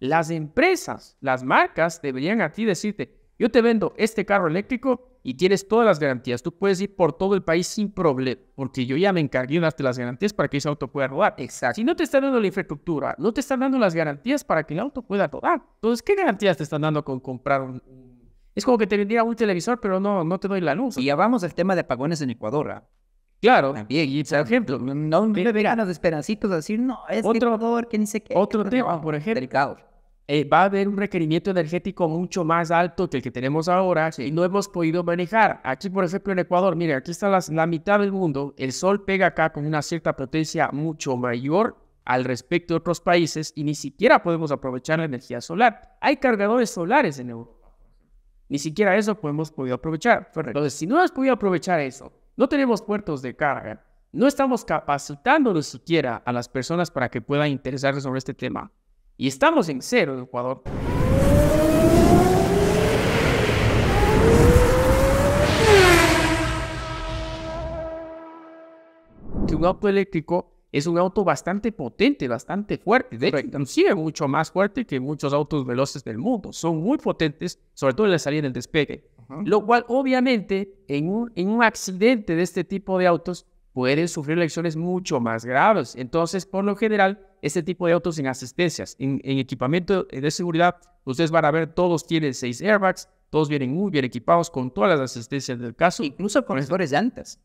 Las empresas, las marcas deberían a ti decirte, yo te vendo este carro eléctrico y tienes todas las garantías. Tú puedes ir por todo el país sin problema, porque yo ya me encargué de las garantías para que ese auto pueda rodar. Exacto. Si no te están dando la infraestructura, no te están dando las garantías para que el auto pueda rodar. Entonces, ¿qué garantías te están dando con comprar un... Es como que te vendiera un televisor, pero no, no te doy la luz. Y ya vamos al tema de apagones en Ecuador. ¿ah? Claro. También, por ejemplo, no me verán los esperancitos a decir, no, es otro, Ecuador, que ni sé qué. Otro tema, por ejemplo. Eh, va a haber un requerimiento energético mucho más alto que el que tenemos ahora y no hemos podido manejar. Aquí, por ejemplo, en Ecuador, mire, aquí está la mitad del mundo, el sol pega acá con una cierta potencia mucho mayor al respecto de otros países y ni siquiera podemos aprovechar la energía solar. Hay cargadores solares en Europa. Ni siquiera eso podemos podido aprovechar. Entonces, si no hemos podido aprovechar eso, no tenemos puertos de carga, no estamos capacitando siquiera a las personas para que puedan interesarse sobre este tema. Y estamos en cero en Ecuador. Un auto eléctrico es un auto bastante potente, bastante fuerte. De hecho, inclusive mucho más fuerte que muchos autos veloces del mundo. Son muy potentes, sobre todo en la salida del despegue. Lo cual, obviamente, en un, en un accidente de este tipo de autos, pueden sufrir lesiones mucho más graves. Entonces, por lo general, este tipo de autos en asistencias, en, equipamiento de seguridad, ustedes van a ver, todos tienen seis airbags, todos vienen muy bien equipados con todas las asistencias del caso. Incluso con mejores llantas.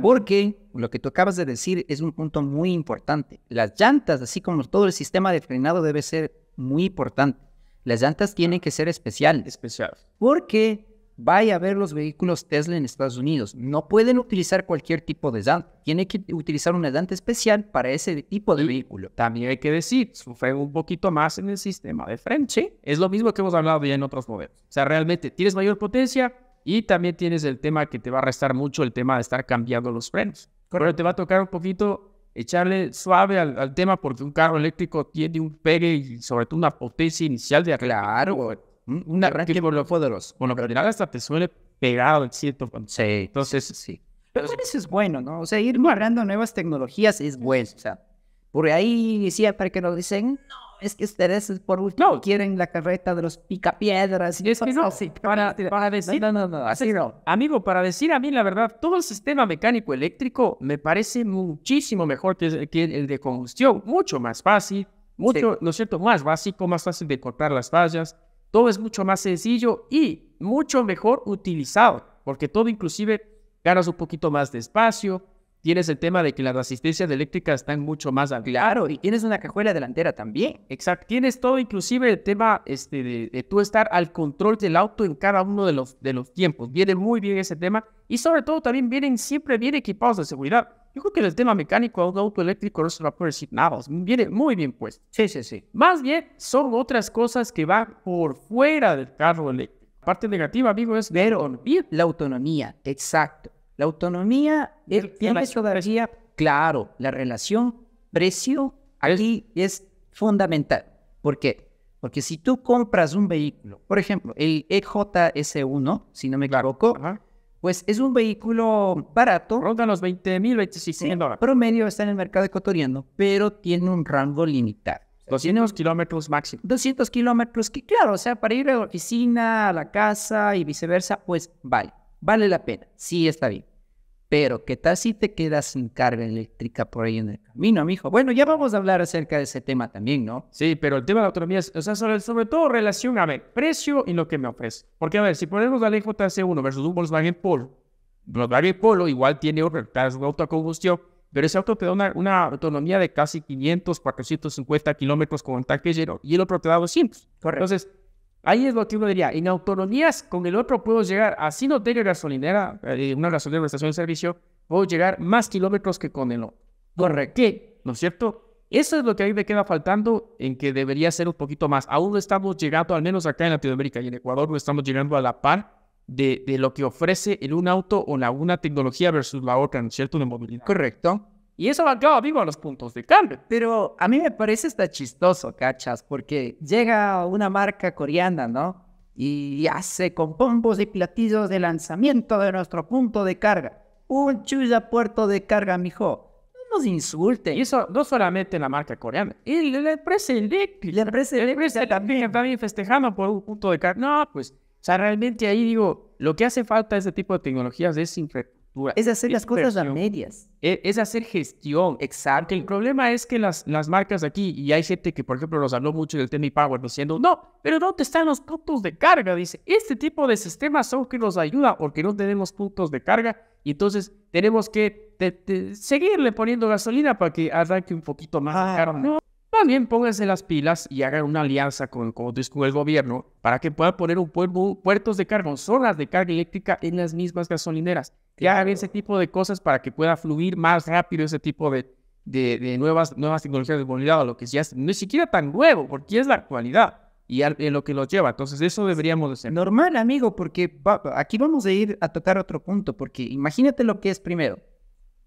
Porque lo que tú acabas de decir es un punto muy importante. Las llantas, así como todo el sistema de frenado, debe ser muy importante. Las llantas tienen que ser especiales. Especiales. Porque vaya a ver los vehículos Tesla en Estados Unidos. No pueden utilizar cualquier tipo de llanta. Tiene que utilizar un llanta especial para ese tipo de vehículo. También hay que decir, sufre un poquito más en el sistema de French Es lo mismo que hemos hablado ya en otros modelos. O sea, realmente tienes mayor potencia y también tienes el tema que te va a restar mucho el tema de estar cambiando los frenos. Pero te va a tocar un poquito echarle suave al, tema porque un carro eléctrico tiene un pegue y sobre todo una potencia inicial de aclarar. Un arranque por los Bueno, pero nada hasta te suele pegado en cierto Sí. Entonces, sí. Pero eso es bueno, ¿no? O sea, ir agarrando nuevas tecnologías es bueno. O sea, por ahí siempre que nos dicen, no, es que ustedes por último quieren la carreta de los picapiedras. Y es que no, para, decir, no, no, no, no. Amigo, para decir a mí la verdad, todo el sistema mecánico eléctrico me parece muchísimo mejor que, el de combustión, mucho más fácil, mucho, ¿no es cierto?, más básico, más fácil de cortar las fallas, todo es mucho más sencillo y mucho mejor utilizado, porque todo inclusive ganas un poquito más de espacio, tienes el tema de que las resistencias eléctricas están mucho más altas. Claro, y tienes una cajuela delantera también. Exacto, tienes todo inclusive el tema este, de, de, tú estar al control del auto en cada uno de los, de los tiempos. Viene muy bien ese tema y sobre todo también vienen siempre bien equipados de seguridad yo creo que el tema mecánico de auto eléctrico no se va a poder decir nada. Viene muy bien puesto. Sí, sí, sí. Más bien son otras cosas que van por fuera del carro eléctrico. parte negativa, amigo, es la autonomía. La autonomía, exacto. La autonomía precio tiene todavía, claro, la relación precio aquí es, fundamental. ¿Por qué? Porque si tú compras un vehículo, por ejemplo, el EJS1, si no me equivoco, pues es un vehículo barato. Ronda los 20 mil, 26 dólares. Promedio está en el mercado ecuatoriano, pero tiene un rango limitado. 200 kilómetros máximo. 200 kilómetros, que claro, o sea, para ir a la oficina, a la casa y viceversa, pues vale, vale la pena. Sí, está bien. Pero, ¿qué tal si te quedas sin carga eléctrica por ahí en el camino, amigo? Bueno, ya vamos a hablar acerca de ese tema también, ¿no? Sí, pero el tema de la autonomía, es, o sea, sobre, todo relación a ver, precio y lo que me ofrece. Porque, a ver, si ponemos la ljc 1 versus un Volkswagen Polo, Volkswagen Polo igual tiene un, un auto a combustión, pero ese auto te da una, autonomía de casi 500, 450 kilómetros con tanque lleno y el otro te da 200. Correcto. Entonces, Ahí es lo que uno diría. En autonomías con el otro puedo llegar, así no tengo gasolinera, eh, una gasolinera, de estación de servicio, puedo llegar más kilómetros que con el otro. Correcto. ¿Qué? ¿No es cierto? Eso es lo que a mí me queda faltando, en que debería ser un poquito más. Aún no estamos llegando, al menos acá en Latinoamérica y en Ecuador, no estamos llegando a la par de, de lo que ofrece el un auto o la una tecnología versus la otra, ¿no es cierto? Una movilidad. Correcto. Y eso va, claro, vivo a los puntos de carga. Pero a mí me parece hasta chistoso, cachas, porque llega una marca coreana, ¿no? Y hace con pompos y platillos de lanzamiento de nuestro punto de carga. Un chulla puerto de carga, mijo. No nos insulte. Y eso no solamente en la marca coreana. Y la empresa eléctrica. La empresa eléctrica también. También festejando por un punto de carga. No, pues, o sea, realmente ahí digo, lo que hace falta a este tipo de tecnologías es infectar. Es hacer eh, las cosas a medias. E, es, hacer gestión. Exacto. el problema es que las, las marcas aquí, y hay gente que, por ejemplo, nos habló mucho del tema Power diciendo, no, pero ¿dónde están los puntos de carga? Dice, este tipo de sistemas son que nos ayuda porque no tenemos puntos de carga y entonces tenemos que seguirle poniendo gasolina para que arranque un poquito más. Ah. caro. No, también pónganse las pilas y hagan una alianza con, con, el gobierno para que puedan poner un puertos de carga, zonas de carga eléctrica en las mismas gasolineras. Y hagan ese tipo de cosas para que pueda fluir más rápido ese tipo de, de, nuevas, nuevas tecnologías de movilidad, lo que ya es, ni siquiera tan nuevo, porque es la actualidad y en lo que los lleva. Entonces, eso deberíamos hacer. Normal, amigo, porque aquí vamos a ir a tocar otro punto, porque imagínate lo que es primero.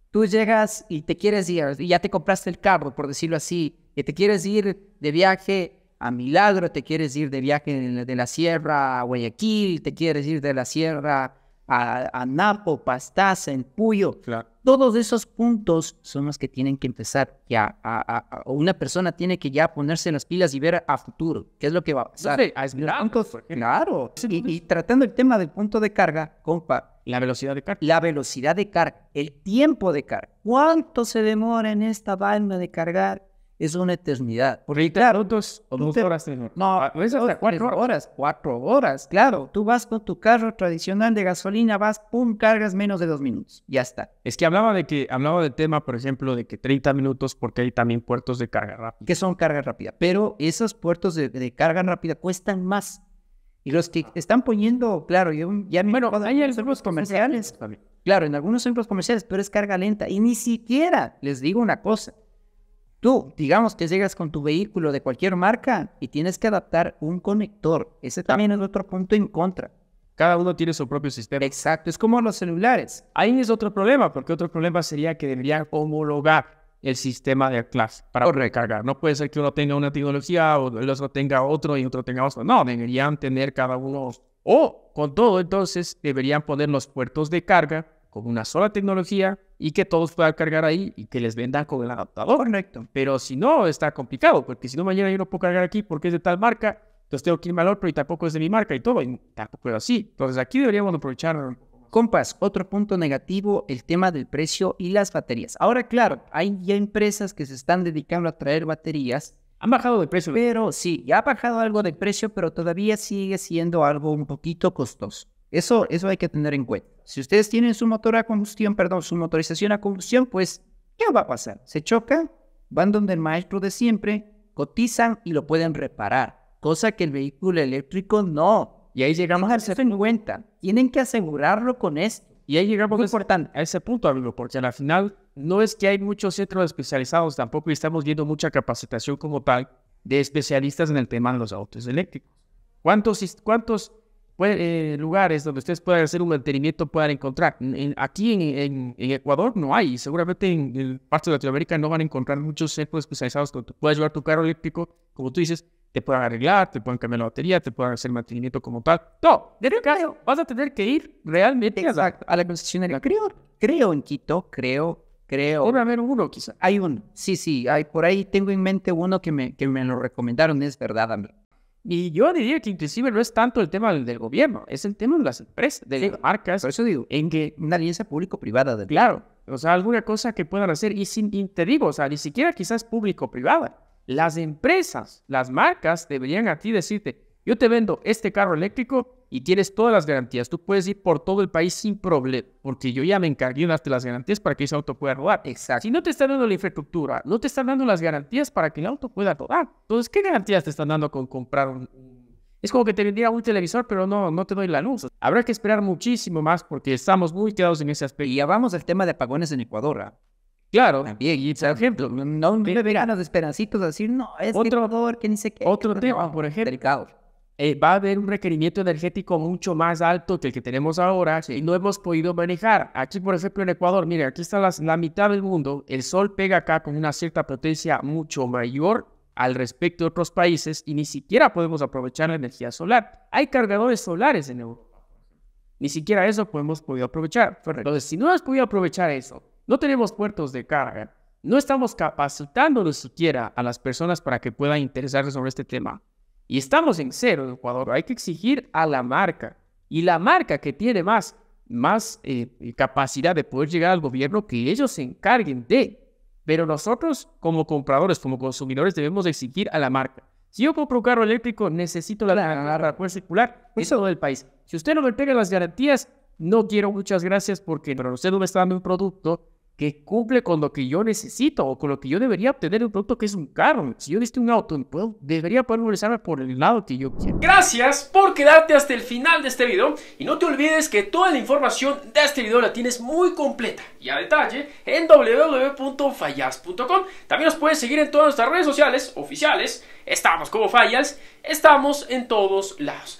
Tú llegas y te quieres ir, y ya te compraste el carro, por decirlo así, que te quieres ir de viaje a Milagro, te quieres ir de viaje de, la sierra a Guayaquil, te quieres ir de la sierra a, Napo, Pastaza, en Puyo. Claro. Todos esos puntos son los que tienen que empezar ya. A, una persona tiene que ya ponerse en las pilas y ver a futuro qué es lo que va a pasar. a pues, claro. Y, pues. y, tratando el tema del punto de carga, compa. La velocidad de carga. La velocidad de carga, el tiempo de carga. ¿Cuánto se demora en esta vaina de cargar? es una eternidad. Porque claro, dos, o dos horas, señor. No, ah, pues, cuatro horas. Cuatro horas, claro. Tú vas con tu carro tradicional de gasolina, vas, pum, cargas menos de dos minutos. Ya está. Es que hablaba de que, hablaba del tema, por ejemplo, de que 30 minutos, porque hay también puertos de carga rápida. Que son carga rápida. Pero esos puertos de, carga rápida cuestan más. Y los que ah. están poniendo, claro, yo, ya me bueno, hay algunos comerciales. También. Claro, en algunos centros comerciales, pero es carga lenta. Y ni siquiera les digo una cosa. Tú, digamos que llegas con tu vehículo de cualquier marca y tienes que adaptar un conector. Ese también es otro punto en contra. Cada uno tiene su propio sistema. Exacto, es como los celulares. Ahí es otro problema, porque otro problema sería que deberían homologar el sistema de clase para recargar. No puede ser que uno tenga una tecnología, o el otro tenga otro y otro tenga otro. No, deberían tener cada uno. O con todo, entonces deberían poner los puertos de carga con una sola tecnología y que todos puedan cargar ahí y que les vendan con el adaptador. Correcto. Pero si no, está complicado, porque si no, mañana yo no puedo cargar aquí porque es de tal marca, entonces tengo que irme al otro y tampoco es de mi marca y todo, y tampoco es así. Entonces aquí deberíamos aprovechar. Compas, otro punto negativo, el tema del precio y las baterías. Ahora, claro, hay ya empresas que se están dedicando a traer baterías han bajado de precio. Pero sí, ya ha bajado algo de precio, pero todavía sigue siendo algo un poquito costoso. Eso, eso hay que tener en cuenta. Si ustedes tienen su motor a combustión, perdón, su motorización a combustión, pues, ¿qué va a pasar? Se choca? van donde el maestro de siempre, cotizan y lo pueden reparar, cosa que el vehículo eléctrico no. Y ahí llegamos al hacer Tienen que asegurarlo con esto. Y ahí llegamos Muy importante. a ese punto, amigo, porque al final no es que hay muchos centros especializados tampoco y estamos viendo mucha capacitación como tal de especialistas en el tema de los autos eléctricos. ¿Cuántos, cuántos eh, lugares donde ustedes puedan hacer un mantenimiento puedan encontrar. aquí en, Ecuador no hay, seguramente en, el parte de Latinoamérica no van a encontrar muchos centros especializados donde puedas llevar tu carro eléctrico, como tú dices, te puedan arreglar, te pueden cambiar la batería, te puedan hacer mantenimiento como tal. No, de vas a tener que ir realmente a la, concesionaria. Creo, creo en Quito, creo, creo. a haber uno quizá. Hay uno, sí, sí, hay, por ahí tengo en mente uno que me, que me lo recomendaron, es verdad, amigo y yo diría que inclusive no es tanto el tema del, gobierno, es el tema de las empresas, de las marcas. Por eso digo, en que una alianza público-privada. Claro, o sea, alguna cosa que puedan hacer y sin digo, o sea, ni siquiera quizás público-privada. Las empresas, las marcas deberían a ti decirte, yo te vendo este carro eléctrico y tienes todas las garantías. Tú puedes ir por todo el país sin problema, porque yo ya me encargué de las garantías para que ese auto pueda rodar. Exacto. Si no te están dando la infraestructura, no te están dando las garantías para que el auto pueda rodar. Entonces, ¿qué garantías te están dando con comprar un... Es como que te vendiera un televisor, pero no, no te doy la luz. Habrá que esperar muchísimo más porque estamos muy quedados en ese aspecto. Y ya vamos al tema de apagones en Ecuador. ¿ah? Claro. También, y por ejemplo, no me verán los esperancitos a decir, no, es otro, Ecuador, que ni sé qué. Otro tema, por ejemplo. Delicado. Eh, va a haber un requerimiento energético mucho más alto que el que tenemos ahora y no hemos podido manejar. Aquí, por ejemplo, en Ecuador, mire, aquí está la mitad del mundo, el sol pega acá con una cierta potencia mucho mayor al respecto de otros países y ni siquiera podemos aprovechar la energía solar. Hay cargadores solares en Europa. Ni siquiera eso hemos podido aprovechar. Entonces, si no hemos podido aprovechar eso, no tenemos puertos de carga, no estamos capacitándonos siquiera a las personas para que puedan interesarse sobre este tema. Y estamos en cero en Ecuador. Hay que exigir a la marca. Y la marca que tiene más, más eh, eh, capacidad de poder llegar al gobierno, que ellos se encarguen de. Pero nosotros, como compradores, como consumidores, debemos exigir a la marca. Si yo compro un carro eléctrico, necesito la garra circular. Pues eso todo el país. Si usted no me entrega las garantías, no quiero muchas gracias porque pero usted no me está dando un producto que cumple con lo que yo necesito o con lo que yo debería obtener un producto que es un carro. Si yo necesito un auto, pues debería poder movilizarme por el lado que yo quiero. Gracias por quedarte hasta el final de este video y no te olvides que toda la información de este video la tienes muy completa y a detalle en www.fallas.com. También nos puedes seguir en todas nuestras redes sociales oficiales. Estamos como Fallas, estamos en todos lados.